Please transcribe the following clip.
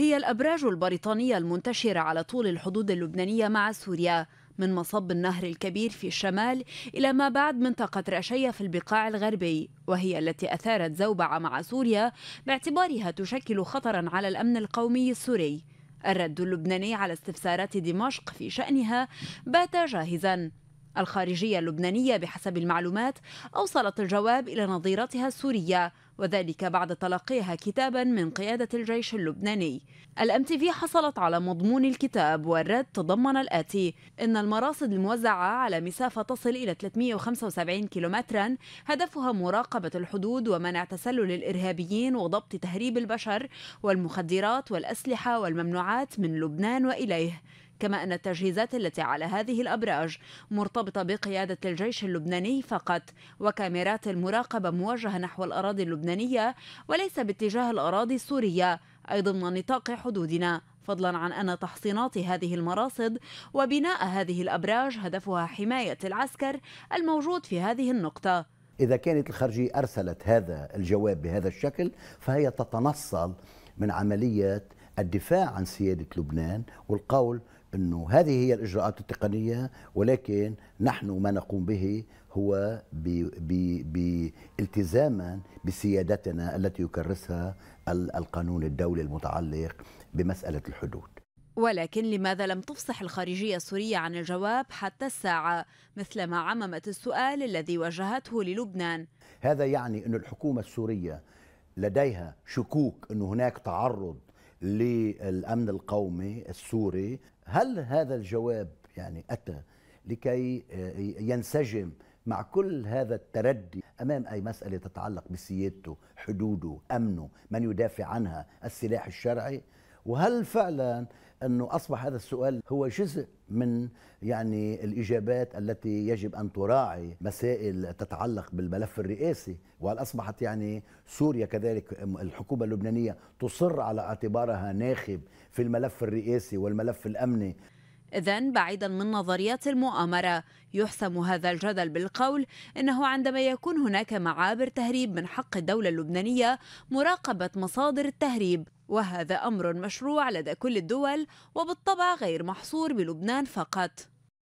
هي الأبراج البريطانية المنتشرة على طول الحدود اللبنانية مع سوريا من مصب النهر الكبير في الشمال إلى ما بعد منطقة رأشية في البقاع الغربي وهي التي أثارت زوبعة مع سوريا باعتبارها تشكل خطرا على الأمن القومي السوري الرد اللبناني على استفسارات دمشق في شأنها بات جاهزا الخارجية اللبنانية بحسب المعلومات أوصلت الجواب إلى نظيرتها السورية وذلك بعد تلقيها كتابا من قيادة الجيش اللبناني الام تي في حصلت على مضمون الكتاب والرد تضمن الآتي إن المراصد الموزعة على مسافة تصل إلى 375 كيلومترا هدفها مراقبة الحدود ومنع تسلل الإرهابيين وضبط تهريب البشر والمخدرات والأسلحة والممنوعات من لبنان وإليه كما أن التجهيزات التي على هذه الأبراج مرتبطة بقيادة الجيش اللبناني فقط وكاميرات المراقبة موجهة نحو الأراضي اللبنانية وليس باتجاه الأراضي السورية أي ضمن نطاق حدودنا فضلا عن أن تحصينات هذه المراصد وبناء هذه الأبراج هدفها حماية العسكر الموجود في هذه النقطة إذا كانت الخارجية أرسلت هذا الجواب بهذا الشكل فهي تتنصل من عملية الدفاع عن سيادة لبنان والقول انه هذه هي الاجراءات التقنيه ولكن نحن ما نقوم به هو بالتزاما بسيادتنا التي يكرسها القانون الدولي المتعلق بمساله الحدود. ولكن لماذا لم تفصح الخارجيه السوريه عن الجواب حتى الساعه مثلما عممت السؤال الذي وجهته للبنان؟ هذا يعني ان الحكومه السوريه لديها شكوك أن هناك تعرض للامن القومي السوري هل هذا الجواب يعني اتى لكي آه، ينسجم مع كل هذا التردي امام اي مساله تتعلق بسيادته حدوده امنه من يدافع عنها السلاح الشرعي وهل فعلا انه اصبح هذا السؤال هو جزء من يعني الاجابات التي يجب ان تراعي مسائل تتعلق بالملف الرئاسي وهل اصبحت يعني سوريا كذلك الحكومه اللبنانيه تصر على اعتبارها ناخب في الملف الرئاسي والملف الامني إذا بعيدا من نظريات المؤامرة يحسم هذا الجدل بالقول إنه عندما يكون هناك معابر تهريب من حق الدولة اللبنانية مراقبة مصادر التهريب وهذا أمر مشروع لدى كل الدول وبالطبع غير محصور بلبنان فقط